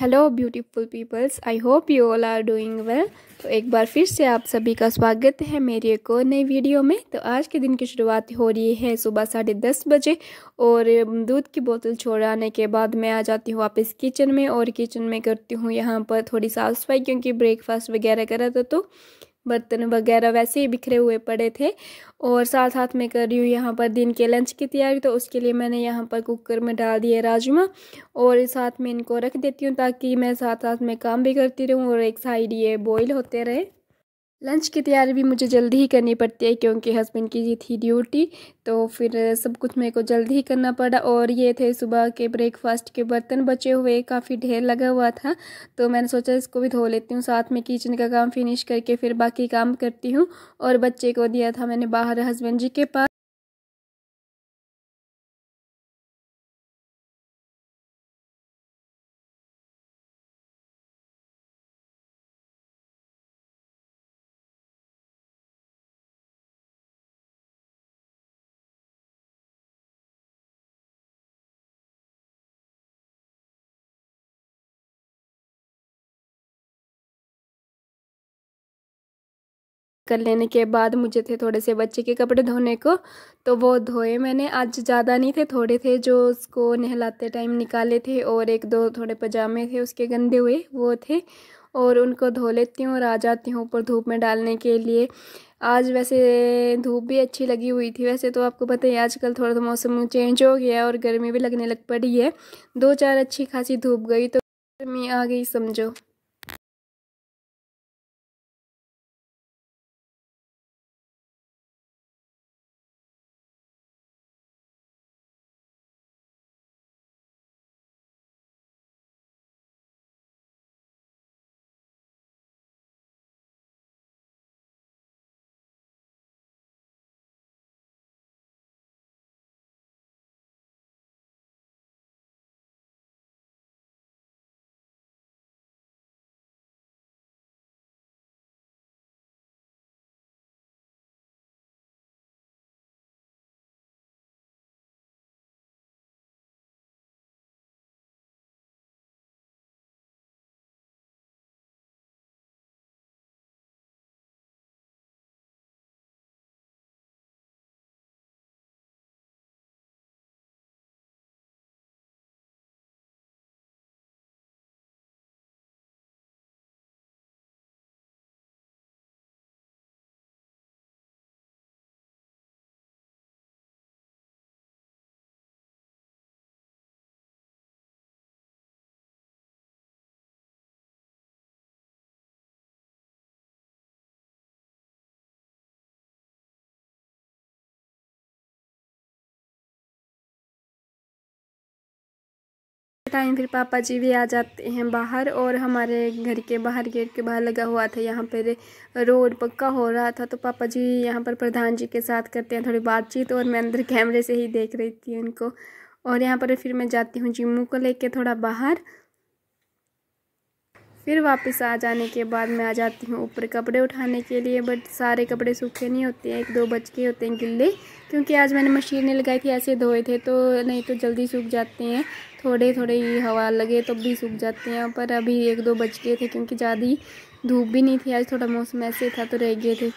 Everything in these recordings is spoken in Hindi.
hello beautiful peoples I hope you all are doing well तो एक बार फिर से आप सभी का स्वागत है मेरी एक और नई वीडियो में तो आज के दिन की शुरुआत हो रही है सुबह साढ़े दस बजे और दूध की बोतल छोड़ाने के बाद मैं आ जाती हूँ वापस किचन में और किचन में करती हूँ यहाँ पर थोड़ी साफ सफाई क्योंकि ब्रेकफास्ट वगैरह करा था तो बर्तन वगैरह वैसे ही बिखरे हुए पड़े थे और साथ साथ मैं कर रही हूँ यहाँ पर दिन के लंच की तैयारी तो उसके लिए मैंने यहाँ पर कुकर में डाल दिए राजमा और साथ में इनको रख देती हूँ ताकि मैं साथ साथ में काम भी करती रहूँ और एक साइड ये बॉईल होते रहे लंच की तैयारी भी मुझे जल्दी ही करनी पड़ती है क्योंकि हस्बैंड की जी थी ड्यूटी तो फिर सब कुछ मेरे को जल्दी ही करना पड़ा और ये थे सुबह के ब्रेकफास्ट के बर्तन बचे हुए काफ़ी ढेर लगा हुआ था तो मैंने सोचा इसको भी धो लेती हूँ साथ में किचन का काम फिनिश करके फिर बाकी काम करती हूँ और बच्चे को दिया था मैंने बाहर हस्बैंड जी के पास कर लेने के बाद मुझे थे थोड़े से बच्चे के कपड़े धोने को तो वो धोए मैंने आज ज़्यादा नहीं थे थोड़े थे जो उसको नहलाते टाइम निकाले थे और एक दो थोड़े पजामे थे उसके गंदे हुए वो थे और उनको धो लेती हूँ और आ जाती हूँ ऊपर धूप में डालने के लिए आज वैसे धूप भी अच्छी लगी हुई थी वैसे तो आपको पता ही आजकल थोड़ा सा मौसम चेंज हो गया और गर्मी भी लगने लग पड़ी है दो चार अच्छी खासी धूप गई तो गर्मी आ गई समझो टाइम फिर पापा जी भी आ जाते हैं बाहर और हमारे घर के बाहर गेट के बाहर लगा हुआ था यहाँ पर रोड पक्का हो रहा था तो पापा जी यहाँ पर प्रधान जी के साथ करते हैं थोड़ी बातचीत और मैं अंदर कैमरे से ही देख रही थी उनको और यहाँ पर फिर मैं जाती हूँ जिम्मू को लेके थोड़ा बाहर फिर वापस आ जाने के बाद मैं आ जाती हूँ ऊपर कपड़े उठाने के लिए बट सारे कपड़े सूखे नहीं होते हैं एक दो बच के होते हैं गिल्ले क्योंकि आज मैंने मशीन नहीं लगाई थी ऐसे धोए थे तो नहीं तो जल्दी सूख जाते हैं थोड़े थोड़े ही हवा लगे तो भी सूख जाते हैं पर अभी एक दो बच गए थे क्योंकि ज़्यादा धूप भी नहीं थी आज थोड़ा मौसम ऐसे था तो रह गए थे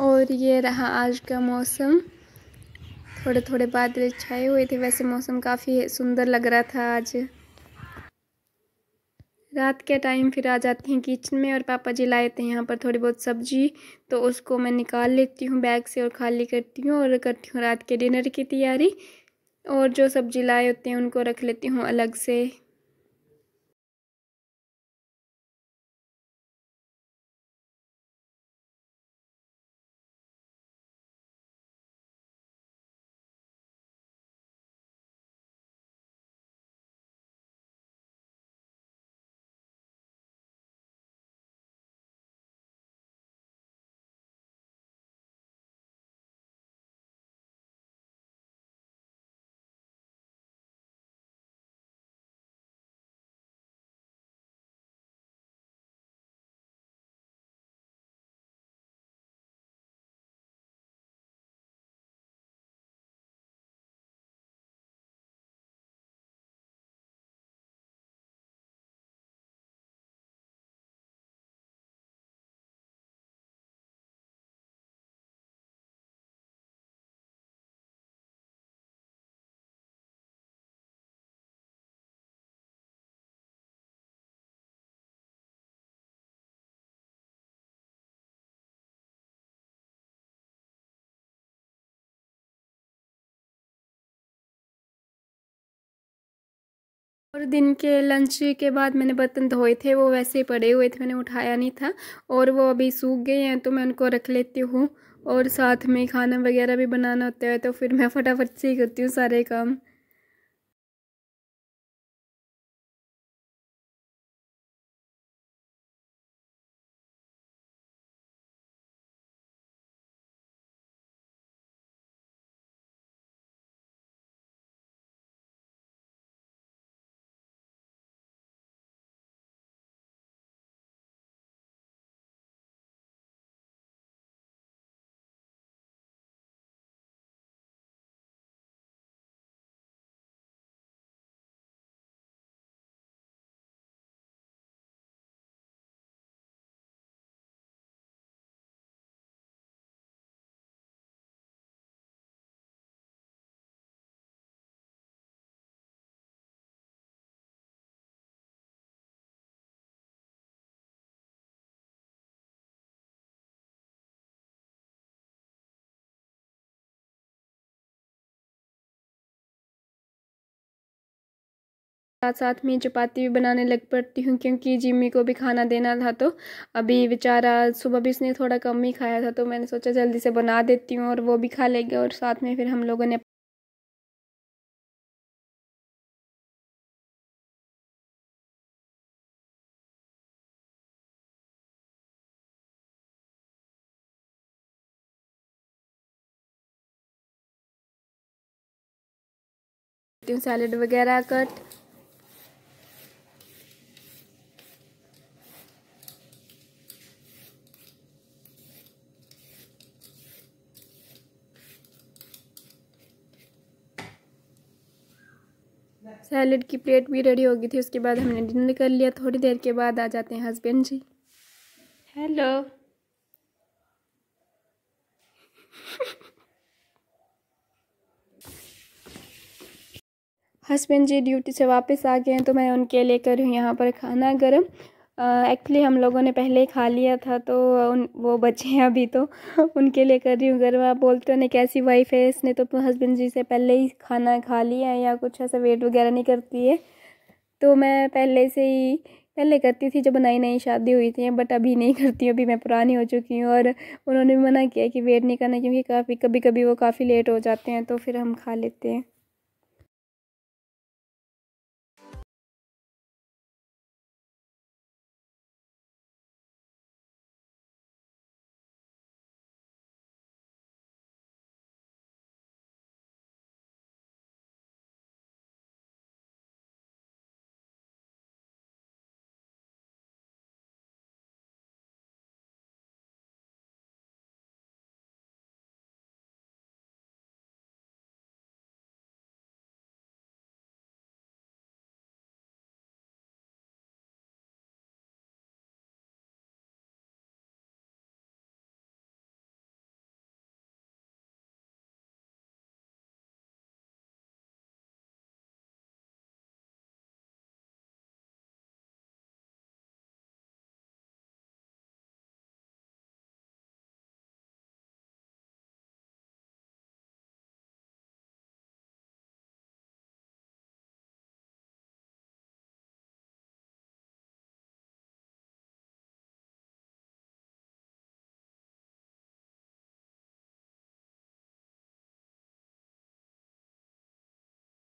और ये रहा आज का मौसम थोड़े थोड़े बादल छाए हुए थे वैसे मौसम काफ़ी सुंदर लग रहा था आज रात के टाइम फिर आ जाते हैं किचन में और पापा जी लाए थे यहाँ पर थोड़ी बहुत सब्जी तो उसको मैं निकाल लेती हूँ बैग से और खाली करती हूँ और करती हूँ रात के डिनर की तैयारी और जो सब्जी लाए होते हैं उनको रख लेती हूँ अलग से और दिन के लंच के बाद मैंने बर्तन धोए थे वो वैसे पड़े हुए थे मैंने उठाया नहीं था और वो अभी सूख गए हैं तो मैं उनको रख लेती हूँ और साथ में खाना वगैरह भी बनाना होता है तो फिर मैं फटाफट से ही करती हूँ सारे काम साथ साथ में चपाती भी बनाने लग पड़ती हूँ क्योंकि जिम्मी को भी खाना देना था तो अभी बेचारा सुबह भी उसने थोड़ा कम ही खाया था तो मैंने सोचा जल्दी से बना देती हूँ और वो भी खा लेंगे और साथ में फिर हम लोगों ने सैलड वगैरह कट सैलड की प्लेट भी रेडी हो गई थी उसके बाद हमने डिनर कर लिया थोड़ी देर के बाद आ जाते हैं husband ji hello husband ji duty से वापस आ गए हैं तो मैं उनके लेकर हूँ यहाँ पर खाना गर्म एक्चुअली हम लोगों ने पहले ही खा लिया था तो उन वो बचे हैं अभी तो उनके लिए कर रही हूँ अगर आप बोलते हो ना कैसी वाइफ है इसने तो अपने हस्बैंड जी से पहले ही खाना खा लिया है या कुछ ऐसा वेट वगैरह नहीं करती है तो मैं पहले से ही पहले करती थी जब नई नई शादी हुई थी बट अभी नहीं करती हूँ अभी मैं पुरानी हो चुकी हूँ और उन्होंने भी मना किया कि वेट नहीं करना क्योंकि काफ़ी कभी कभी वो काफ़ी लेट हो जाते हैं तो फिर हम खा लेते हैं